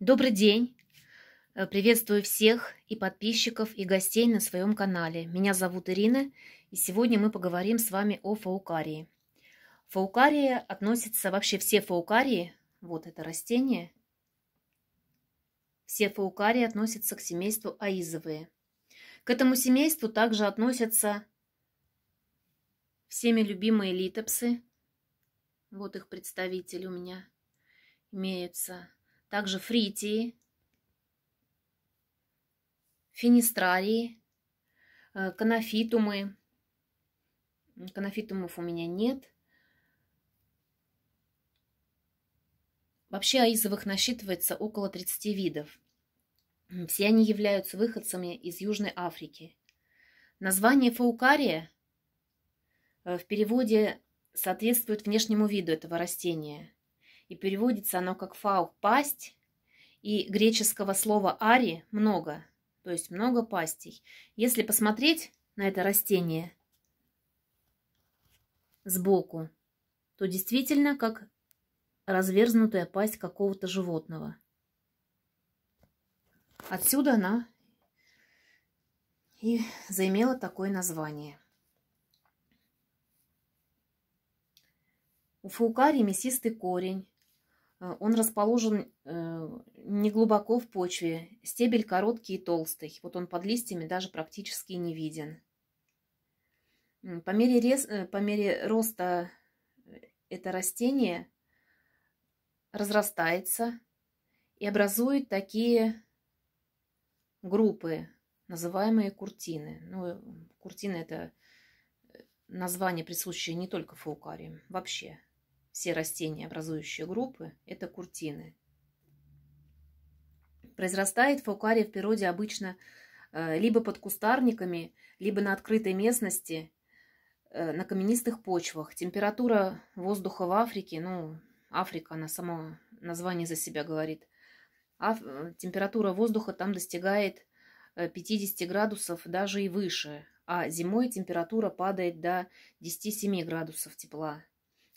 Добрый день! Э, приветствую всех и подписчиков, и гостей на своем канале. Меня зовут Ирина, и сегодня мы поговорим с вами о фаукарии. Фаукария относится, вообще все фаукарии, вот это растение, все фаукарии относятся к семейству аизовые. К этому семейству также относятся всеми любимые литопсы. Вот их представители у меня имеются также Фритии, Финистрарии, э, Канофитумы. Канофитумов у меня нет. Вообще аизовых насчитывается около 30 видов. Все они являются выходцами из Южной Африки. Название фаукария э, в переводе соответствует внешнему виду этого растения – и переводится оно как фау – пасть, и греческого слова ари много, то есть много пастей. Если посмотреть на это растение сбоку, то действительно как разверзнутая пасть какого-то животного. Отсюда она и заимела такое название. У фаукарии мясистый корень, Э, он расположен э, неглубоко в почве, стебель короткий и толстый. Вот он под листьями даже практически не виден. По мере, рез... Э, по мере роста это растение разрастается и образует такие группы, называемые куртины. Ну, куртины – это название, присущее не только фаукариям, вообще – все растения, образующие группы, это куртины. Произрастает фаукария в природе обычно э, либо под кустарниками, либо на открытой местности, э, на каменистых почвах. Температура воздуха в Африке, ну, Африка, она само название за себя говорит, а температура воздуха там достигает 50 градусов, даже и выше, а зимой температура падает до 10-7 градусов тепла.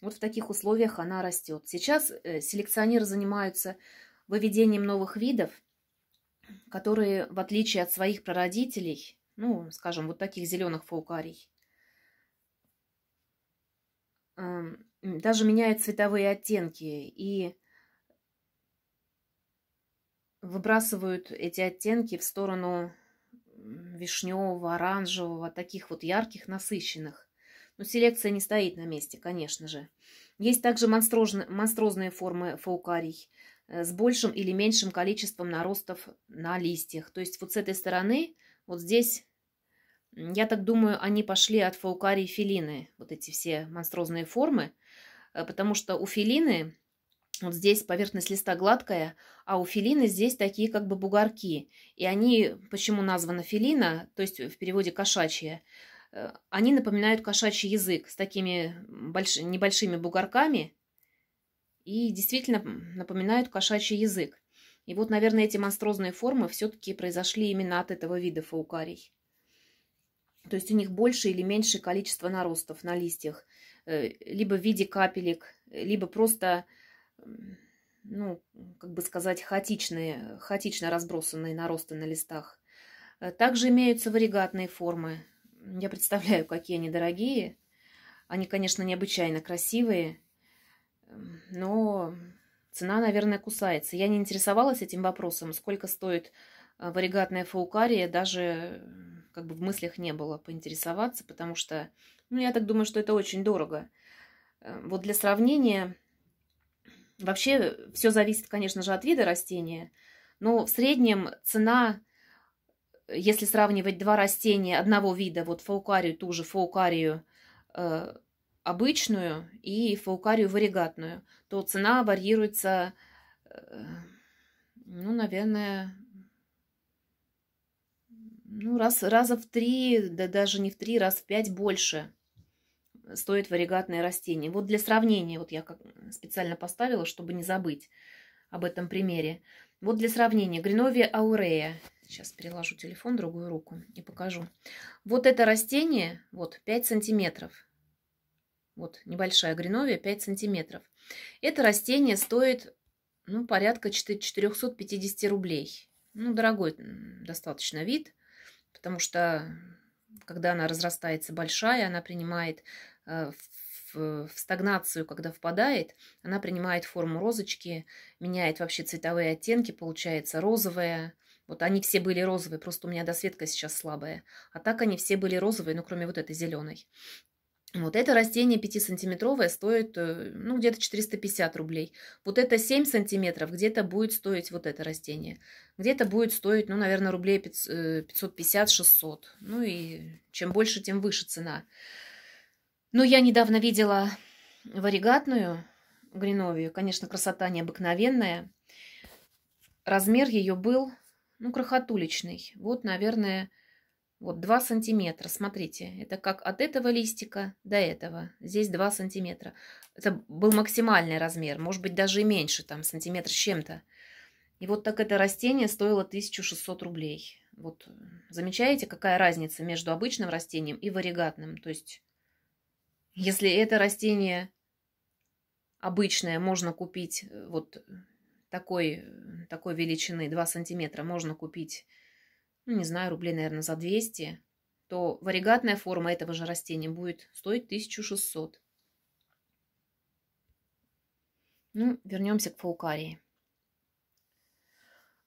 Вот в таких условиях она растет. Сейчас э, селекционеры занимаются выведением новых видов, которые, в отличие от своих прародителей, ну, скажем, вот таких зеленых фаукарий, эм, даже меняют цветовые оттенки и выбрасывают эти оттенки в сторону вишневого, оранжевого, таких вот ярких, насыщенных. Но ну, селекция не стоит на месте, конечно же. Есть также монстрозные формы фаукарий э, с большим или меньшим количеством наростов на листьях. То есть вот с этой стороны, вот здесь, я так думаю, они пошли от фаукарии филины, вот эти все монстрозные формы, э, потому что у филины вот здесь поверхность листа гладкая, а у филины здесь такие как бы бугорки. И они, почему названа филина, то есть в переводе кошачья, Э, они напоминают кошачий язык с такими больш... небольшими бугорками и действительно напоминают кошачий язык. И вот, наверное, эти монструозные формы все-таки произошли именно от этого вида фаукарий. То есть у них больше или меньше количество наростов на листьях, э, либо в виде капелек, либо просто, ну, как бы сказать, хаотичные, хаотично разбросанные наросты на листах. Э, также имеются варигатные формы, я представляю, какие они дорогие. Они, конечно, необычайно красивые, но цена, наверное, кусается. Я не интересовалась этим вопросом, сколько стоит а, варигатная фаукария, даже как бы в мыслях не было поинтересоваться, потому что, ну, я так думаю, что это очень дорого. Э, вот для сравнения, вообще все зависит, конечно же, от вида растения, но в среднем цена если сравнивать два растения одного вида, вот фаукарию, ту же фаукарию э, обычную и фаукарию варигатную, то цена варьируется, э, ну, наверное, ну, раз, раза в три, да даже не в три, раз в пять больше стоит варигатное растение. Вот для сравнения, вот я как специально поставила, чтобы не забыть об этом примере. Вот для сравнения, гриновия аурея Сейчас переложу телефон в другую руку и покажу. Вот это растение, вот 5 сантиметров. Вот небольшая гриновия, 5 сантиметров. Это растение стоит ну, порядка 450 рублей. Ну, дорогой достаточно вид, потому что когда она разрастается большая, она принимает в, э, в стагнацию, когда впадает, она принимает форму розочки, меняет вообще цветовые оттенки, получается розовая, вот они все были розовые, просто у меня досветка сейчас слабая. А так они все были розовые, ну кроме вот этой зеленой. Вот это растение 5-сантиметровое стоит, э, ну, где-то 450 рублей. Вот это 7 сантиметров, где-то будет стоить вот это растение. Где-то будет стоить, ну, наверное, рублей 550-600. Э, ну, и чем больше, тем выше цена. Но я недавно видела варигатную гриновию. Конечно, красота необыкновенная. Размер ее был ну, крохотулечный. Вот, наверное, вот 2 сантиметра. Смотрите, это как от этого листика до этого. Здесь 2 сантиметра. Это был максимальный размер, может быть, даже и меньше, там, сантиметр с чем-то. И вот так это растение стоило 1600 рублей. Вот замечаете, какая разница между обычным растением и варигатным? То есть, если это растение обычное можно купить э, вот такой, э, такой величины, 2 сантиметра, можно купить, ну, не знаю, рублей, наверное, за 200, то варигатная форма этого же растения будет стоить 1600. Ну, вернемся к фаукарии.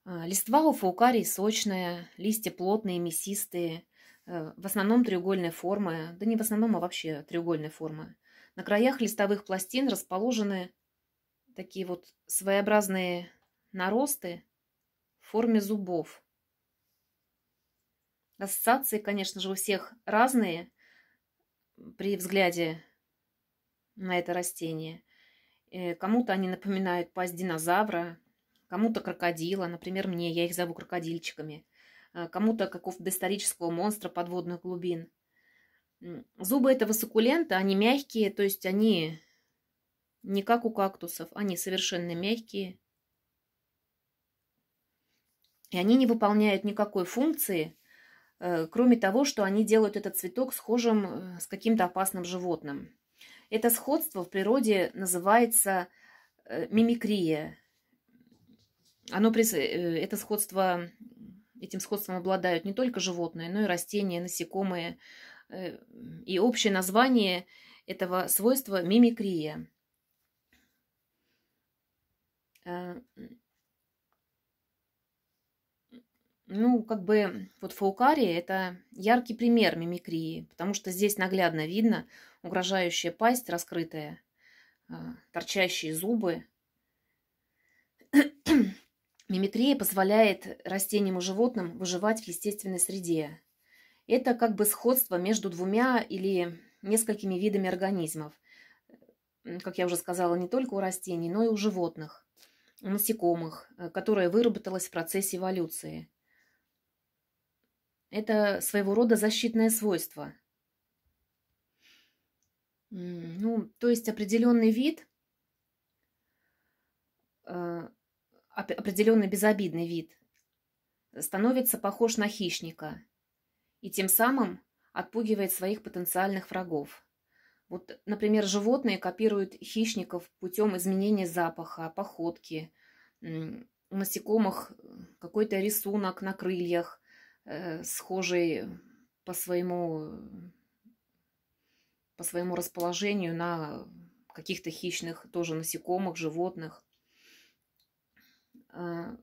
А, листва у фаукарии сочная, листья плотные, мясистые, э, в основном треугольной формы, да не в основном, а вообще треугольной формы. На краях листовых пластин расположены такие вот своеобразные наросты в форме зубов. Ассоциации, конечно же, у всех разные при взгляде на это растение. Э, кому-то они напоминают пасть динозавра, кому-то крокодила, например, мне, я их зову крокодильчиками, э, кому-то какого-то доисторического монстра подводных глубин. Зубы этого суккулента, они мягкие, то есть они не как у кактусов, они совершенно мягкие. И они не выполняют никакой функции, э, кроме того, что они делают этот цветок схожим э, с каким-то опасным животным. Это сходство в природе называется э, мимикрия. Оно, это сходство, этим сходством обладают не только животные, но и растения, насекомые. И общее название этого свойства – мимикрия. Э, ну, как бы вот фаукария – это яркий пример мимикрии, потому что здесь наглядно видно угрожающая пасть раскрытая, э, торчащие зубы. Мимикрия позволяет растениям и животным выживать в естественной среде. Это как бы сходство между двумя или несколькими видами организмов. Как я уже сказала, не только у растений, но и у животных насекомых, э, которая выработалась в процессе эволюции. Это своего рода защитное свойство. Ну, то есть определенный вид, э, определенный безобидный вид становится похож на хищника и тем самым отпугивает своих потенциальных врагов. Вот, например, животные копируют хищников путем изменения запаха, походки, у насекомых э, какой-то рисунок на крыльях, э, схожий по своему, по своему расположению на каких-то хищных тоже насекомых, животных. Э,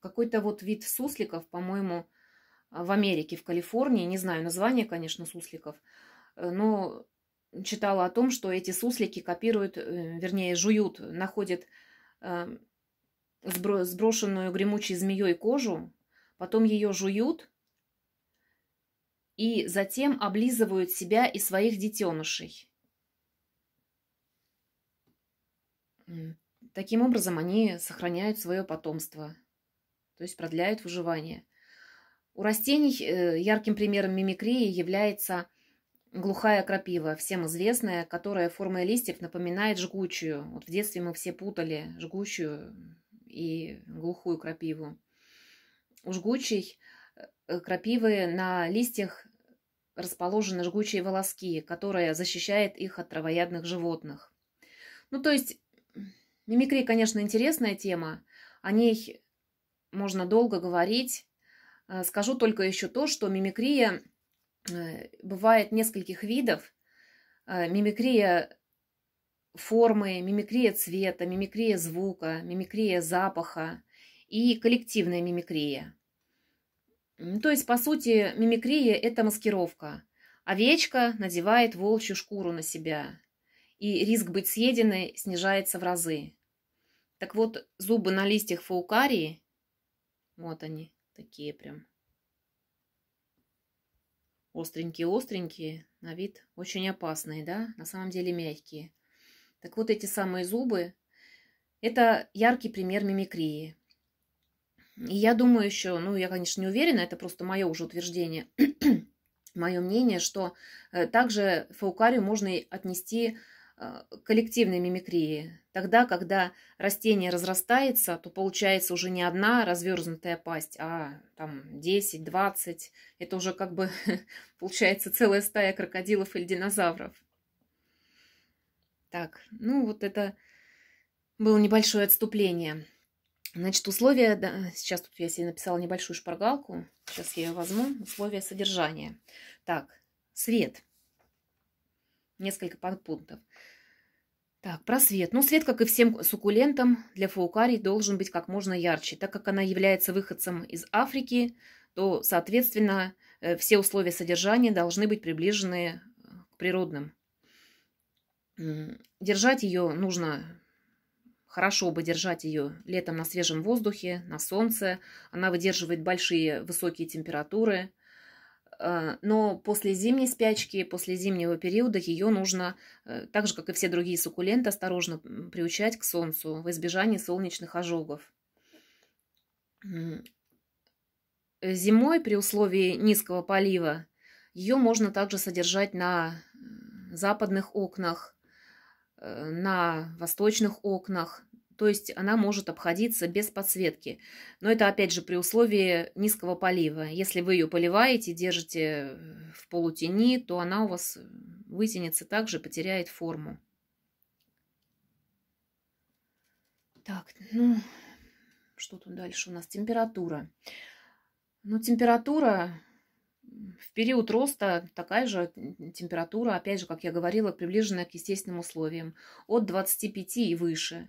какой-то вот вид сусликов, по-моему, в Америке, в Калифорнии, не знаю название, конечно, сусликов, э, но читала о том, что эти суслики копируют, э, вернее, жуют, находят эм, сброшенную гремучей змеей кожу, потом ее жуют и затем облизывают себя и своих детенышей. Таким образом они сохраняют свое потомство, то есть продляют выживание. У растений э, ярким примером мимикрии является – Глухая крапива, всем известная, которая формой листьев напоминает жгучую. Вот в детстве мы все путали жгучую и глухую крапиву. У жгучей э, крапивы на листьях расположены жгучие волоски, которые защищают их от травоядных животных. Ну, то есть, мимикрия, конечно, интересная тема. О ней можно долго говорить. Э, скажу только еще то, что мимикрия Э, бывает нескольких видов. Э, мимикрия формы, мимикрия цвета, мимикрия звука, мимикрия запаха и коллективная мимикрия. То есть, по сути, мимикрия – это маскировка. Овечка надевает волчью шкуру на себя, и риск быть съеденной снижается в разы. Так вот, зубы на листьях фаукарии, вот они, такие прям, остренькие-остренькие, на вид очень опасные, да, на самом деле мягкие. Так вот эти самые зубы, это яркий пример мимикрии. И я думаю еще, ну я, конечно, не уверена, это просто мое уже утверждение, мое мнение, что э, также фаукарию можно отнести а, коллективной мимикрии. Тогда, когда растение разрастается, то получается уже не одна развернутая пасть, а там 10, 20. Это уже как бы получается целая стая крокодилов или динозавров. Так, ну вот это было небольшое отступление. Значит, условия, да, сейчас тут я себе написала небольшую шпаргалку, сейчас я ее возьму, условия содержания. Так, свет, несколько подпунктов. Так, про свет. Ну, свет, как и всем суккулентам, для фаукарий должен быть как можно ярче. Так как она является выходцем из Африки, то, соответственно, э, все условия содержания должны быть приближены э, к природным. Держать ее нужно, хорошо бы держать ее летом на свежем воздухе, на солнце. Она выдерживает большие высокие температуры. Э, но после зимней спячки, после зимнего периода ее нужно, э, так же, как и все другие суккуленты, осторожно приучать к солнцу в избежании солнечных ожогов. Э, зимой при условии низкого полива ее можно также содержать на западных окнах, на восточных окнах – то есть она может обходиться без подсветки. Но это, опять же, при условии низкого полива. Если вы ее поливаете, держите в полутени, то она у вас вытянется также, потеряет форму. Так, ну, что тут дальше у нас? Температура. Ну, температура в период роста такая же температура, опять же, как я говорила, приближенная к естественным условиям, от 25 и выше.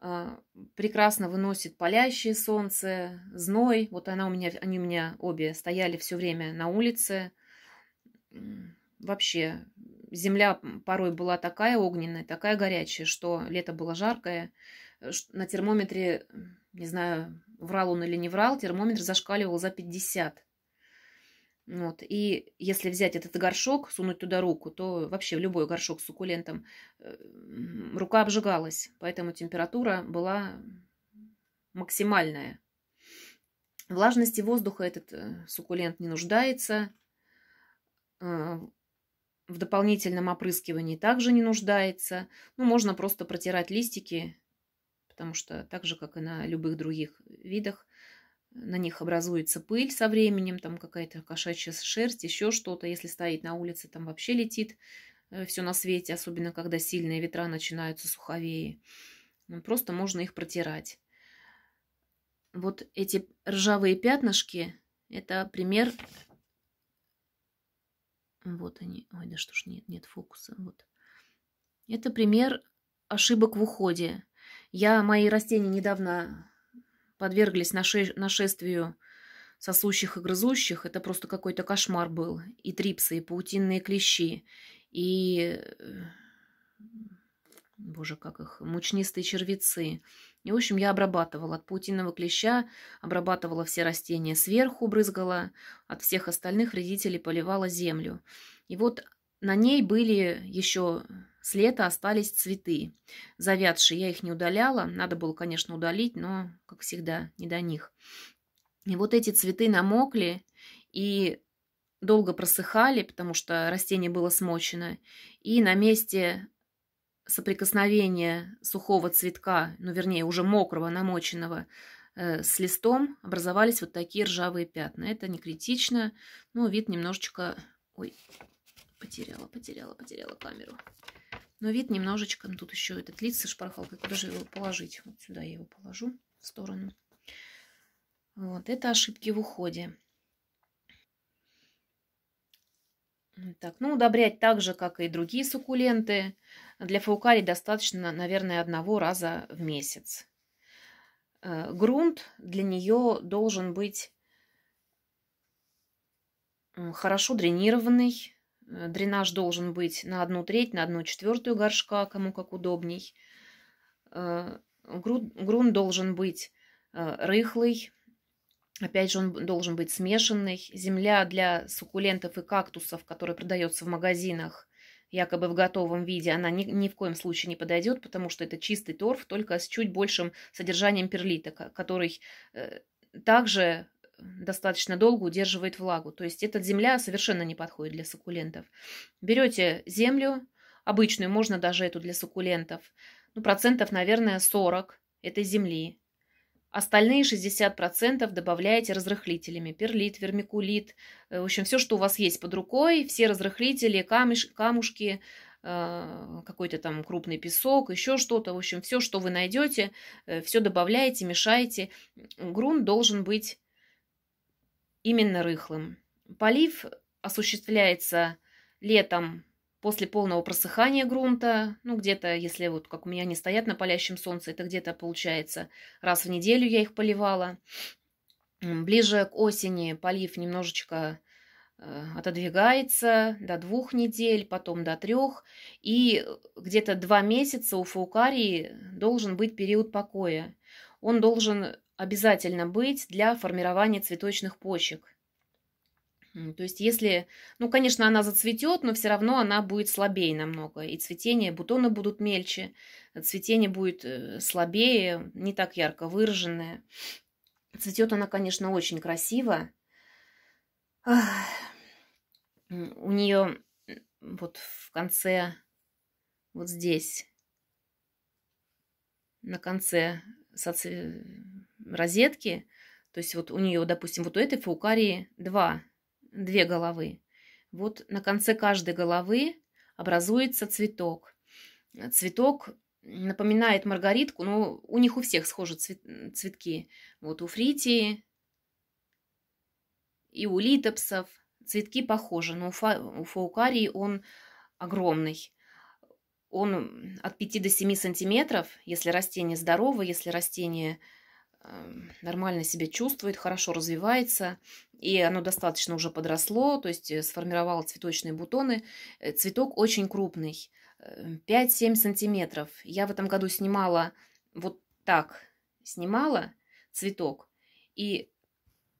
А, прекрасно выносит палящее солнце, зной. Вот она у меня, они у меня обе стояли все время на улице. Вообще, земля порой была такая огненная, такая горячая, что лето было жаркое. Э, на термометре, не знаю, врал он или не врал, термометр зашкаливал за 50. Вот. И если взять этот горшок, сунуть туда руку, то вообще в любой горшок с суккулентом э, рука обжигалась, поэтому температура была максимальная. Влажности воздуха этот э, суккулент не нуждается. Э, в дополнительном опрыскивании также не нуждается. Ну, можно просто протирать листики, потому что так же, как и на любых других видах, на них образуется пыль со временем, там какая-то кошачья шерсть, еще что-то. Если стоит на улице, там вообще летит э, все на свете, особенно когда сильные ветра начинаются суховее. Ну, просто можно их протирать. Вот эти ржавые пятнышки, это пример... Вот они. Ой, да что ж, нет, нет фокуса. Вот. Это пример ошибок в уходе. Я мои растения недавно подверглись наше... нашествию сосущих и грызущих, это просто какой-то кошмар был. И трипсы, и паутинные клещи, и... Боже, как их, мучнистые червецы. И, в общем, я обрабатывала от паутинного клеща, обрабатывала все растения сверху, брызгала, от всех остальных вредителей поливала землю. И вот на ней были еще с лета остались цветы. Завядшие я их не удаляла. Надо было, конечно, удалить, но, как всегда, не до них. И вот эти цветы намокли и долго просыхали, потому что растение было смочено. И на месте соприкосновения сухого цветка, ну, вернее, уже мокрого, намоченного, э, с листом образовались вот такие ржавые пятна. Это не критично, но вид немножечко... Ой, потеряла, потеряла, потеряла камеру. Но вид немножечко, ну, тут еще этот лист со шпаргалкой, куда же его положить? Вот сюда я его положу, в сторону. Вот, это ошибки в уходе. Ну так, ну, удобрять так же, как и другие суккуленты. Для фаукарий достаточно, наверное, одного раза в месяц. Э, грунт для нее должен быть хорошо дренированный, Э, дренаж должен быть на одну треть, на одну четвертую горшка, кому как удобней. Э, грунт должен быть э, рыхлый, опять же он должен быть смешанный. Земля для суккулентов и кактусов, которая продается в магазинах, якобы в готовом виде, она ни, ни в коем случае не подойдет, потому что это чистый торф, только с чуть большим содержанием перлита, который также достаточно долго удерживает влагу. То есть эта земля совершенно не подходит для суккулентов. Берете землю, обычную, можно даже эту для суккулентов, ну, процентов, наверное, 40 этой земли. Остальные 60% добавляете разрыхлителями. Перлит, вермикулит, э, в общем, все, что у вас есть под рукой, все разрыхлители, камеш, камушки, э, какой-то там крупный песок, еще что-то. В общем, все, что вы найдете, э, все добавляете, мешаете. Грунт должен быть именно рыхлым. Полив осуществляется летом после полного просыхания грунта, ну где-то, если вот как у меня они стоят на палящем солнце, это где-то получается раз в неделю я их поливала. Ближе к осени полив немножечко э, отодвигается до двух недель, потом до трех, и где-то два месяца у фаукарии должен быть период покоя. Он должен обязательно быть для формирования цветочных почек. То есть если, ну, конечно, она зацветет, но все равно она будет слабее намного. И цветение, бутоны будут мельче, цветение будет э, слабее, не так ярко выраженное. Цветет она, конечно, очень красиво. У нее вот в конце, вот здесь, на конце соцве розетки. То есть вот у нее, допустим, вот у этой фаукарии два, две головы. Вот на конце каждой головы образуется цветок. Цветок напоминает маргаритку, но у них у всех схожи цветки. Вот у фритии и у литопсов цветки похожи, но у, фа, у фаукарии он огромный. Он от 5 до 7 сантиметров, если растение здорово, если растение э, Эм, нормально себя чувствует, хорошо развивается, и оно достаточно уже подросло, то есть э, сформировало цветочные бутоны. Э, цветок очень крупный, 5-7 э, сантиметров. Я в этом году снимала вот так, снимала цветок, и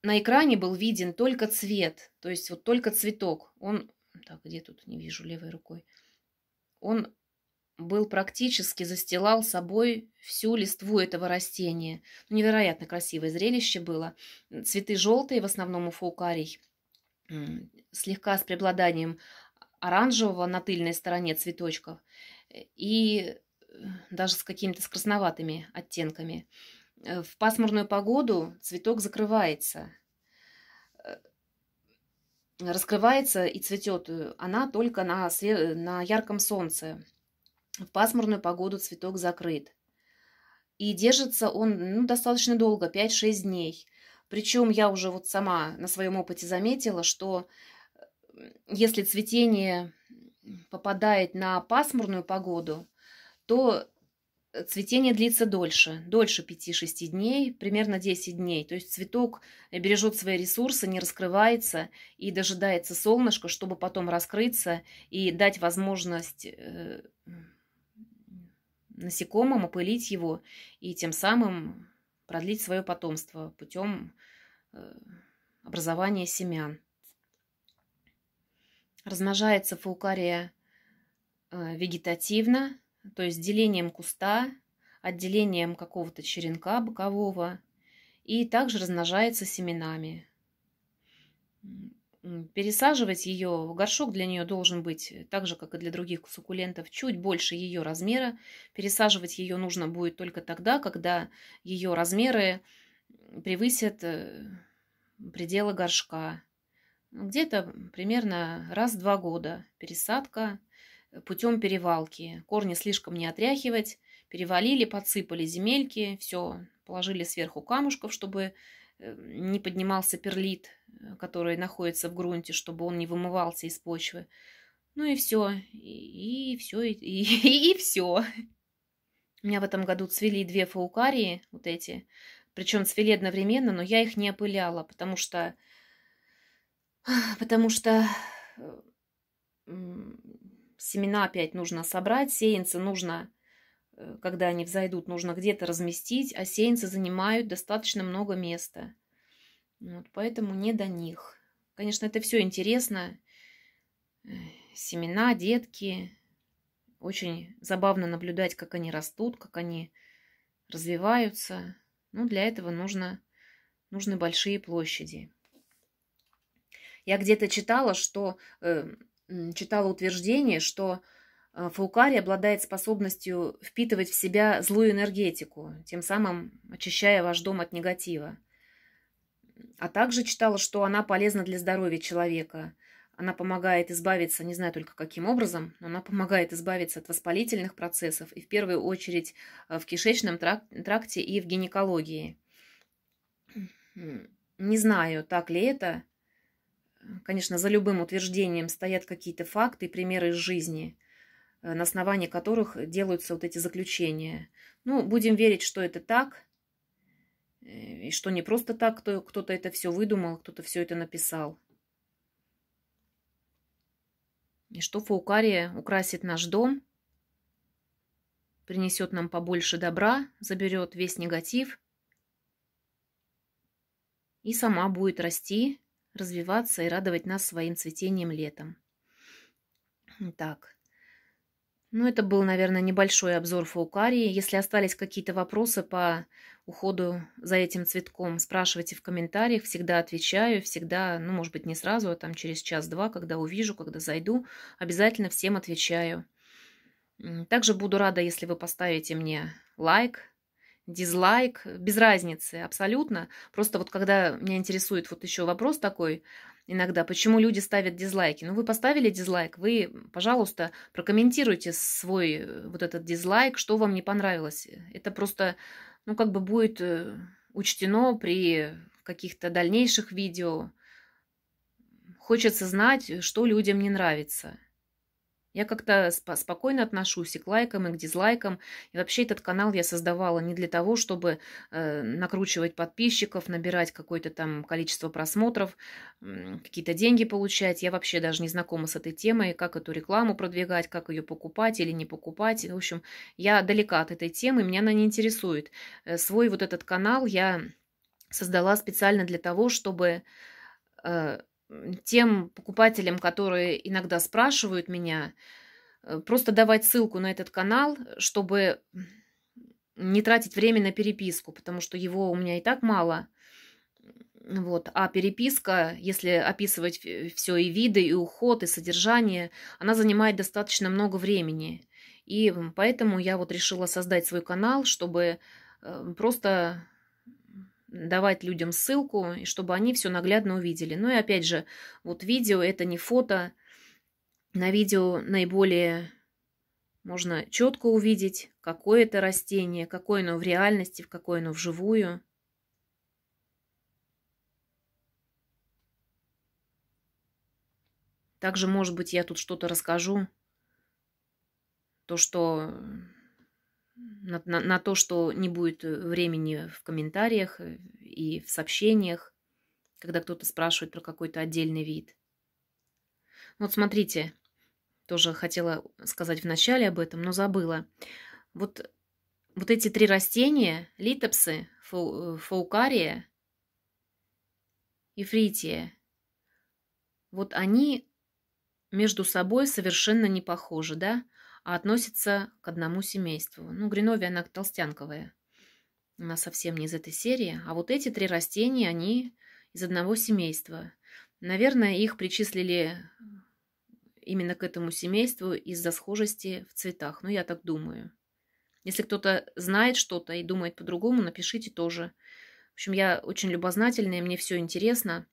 на экране был виден только цвет, то есть вот только цветок. Он, так, где тут, не вижу левой рукой. Он был практически застилал собой всю листву этого растения. Ну, невероятно красивое зрелище было. Цветы желтые, в основном у фаукарий, слегка с преобладанием оранжевого на тыльной стороне цветочков и э, даже с какими-то с красноватыми оттенками. Э, в пасмурную погоду цветок закрывается, э, раскрывается и цветет она только на, на ярком солнце. В пасмурную погоду цветок закрыт. И держится он ну, достаточно долго, 5-6 дней. Причем я уже вот сама на своем опыте заметила, что э, если цветение попадает на пасмурную погоду, то цветение длится дольше, дольше 5-6 дней, примерно 10 дней. То есть цветок бережет свои ресурсы, не раскрывается и дожидается солнышко чтобы потом раскрыться и дать возможность э, насекомым, опылить его и тем самым продлить свое потомство путем э, образования семян. Размножается фаукария э, вегетативно, то есть делением куста, отделением какого-то черенка бокового, и также размножается семенами пересаживать ее. Горшок для нее должен быть, э, так же, как и для других суккулентов, чуть больше ее размера. Пересаживать ее нужно будет только тогда, когда ее размеры превысят э, пределы горшка. Ну, где-то примерно раз два года пересадка э, путем перевалки. Корни слишком не отряхивать. Перевалили, подсыпали земельки, все, положили сверху камушков, чтобы Эм, не поднимался перлит, э, который находится в грунте, чтобы он не вымывался из почвы. Ну и все, и, все, и, и, и все. У меня в этом году цвели две фаукарии, вот эти. Причем цвели одновременно, но я их не опыляла, потому что... Потому что э, семена опять нужно собрать, сеянцы нужно Э, когда они взойдут, нужно где-то разместить, а сеянцы занимают достаточно много места. Вот, поэтому не до них. Конечно, это все интересно. Э, семена, детки. Очень забавно наблюдать, как они растут, как они развиваются. Ну, для этого нужно, нужны большие площади. Я где-то читала, что э, читала утверждение, что э, Э, Фаукари обладает способностью впитывать в себя злую энергетику, тем самым очищая ваш дом от негатива. А также читала, что она полезна для здоровья человека. Она помогает избавиться, не знаю только каким образом, но она помогает избавиться от воспалительных процессов и в первую очередь э, в кишечном тракте и в гинекологии. Не знаю, так ли это. Конечно, за любым утверждением стоят какие-то факты и примеры из жизни – Э, на основании которых делаются вот эти заключения. Ну, будем верить, что это так, э, и что не просто так кто-то это все выдумал, кто-то все это написал. И что фаукария украсит наш дом, принесет нам побольше добра, заберет весь негатив и сама будет расти, развиваться и радовать нас своим цветением летом. Так. Ну, это был, наверное, небольшой обзор фаукарии. Если остались какие-то вопросы по уходу за этим цветком, спрашивайте в комментариях, всегда отвечаю, всегда, ну, может быть, не сразу, а там через час-два, когда увижу, когда зайду, обязательно всем отвечаю. Также буду рада, если вы поставите мне лайк, дизлайк, без разницы, абсолютно. Просто вот когда меня интересует вот еще вопрос такой – иногда, почему люди ставят дизлайки. Ну, вы поставили дизлайк, вы, пожалуйста, прокомментируйте свой э, вот этот дизлайк, что вам не понравилось. Это просто, ну, как бы будет э, учтено при каких-то дальнейших видео. Хочется знать, э, что людям не нравится. Я как-то сп спокойно отношусь и к лайкам, и к дизлайкам. И вообще этот канал я создавала не для того, чтобы э, накручивать подписчиков, набирать какое-то там количество просмотров, э, какие-то деньги получать. Я вообще даже не знакома с этой темой, как эту рекламу продвигать, как ее покупать или не покупать. В общем, я далека от этой темы, меня она не интересует. Э, свой вот этот канал я создала специально для того, чтобы... Э, тем покупателям, которые иногда спрашивают меня, э, просто давать ссылку на этот канал, чтобы не тратить время на переписку, потому что его у меня и так мало. Вот. А переписка, если описывать э, все и виды, и уход, и содержание, она занимает достаточно много времени. И поэтому я вот решила создать свой канал, чтобы э, просто давать людям ссылку, и чтобы они все наглядно увидели. Ну и опять же, вот видео это не фото. На видео наиболее можно четко увидеть, какое это растение, какое оно в реальности, в какое оно вживую. Также, может быть, я тут что-то расскажу, то, что на, на, на то, что не будет э, времени в комментариях э, и в сообщениях, когда кто-то спрашивает про какой-то отдельный вид. Вот смотрите, тоже хотела сказать вначале об этом, но забыла. Вот, вот эти три растения, литопсы, фау, э, фаукария и фрития, вот они между собой совершенно не похожи, да? а относится к одному семейству. Ну, гринови она толстянковая. Она совсем не из этой серии. А вот эти три растения, они из одного семейства. Наверное, их причислили именно к этому семейству из-за схожести в цветах. Ну, я так думаю. Если кто-то знает что-то и думает по-другому, напишите тоже. В общем, я очень любознательная, мне все интересно.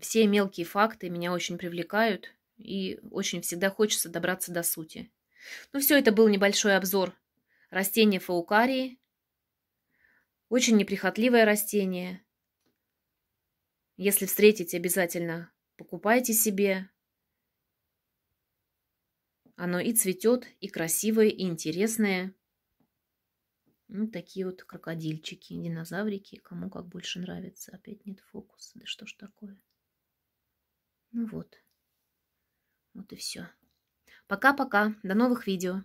Все мелкие факты меня очень привлекают и очень всегда хочется добраться до сути. Ну все это был небольшой обзор. растения фаукарии, очень неприхотливое растение. Если встретите, обязательно покупайте себе. Оно и цветет, и красивое, и интересное. Ну, такие вот крокодильчики, динозаврики. Кому как больше нравится. Опять нет фокуса. Да что ж такое? Ну вот. Вот и все. Пока-пока. До новых видео.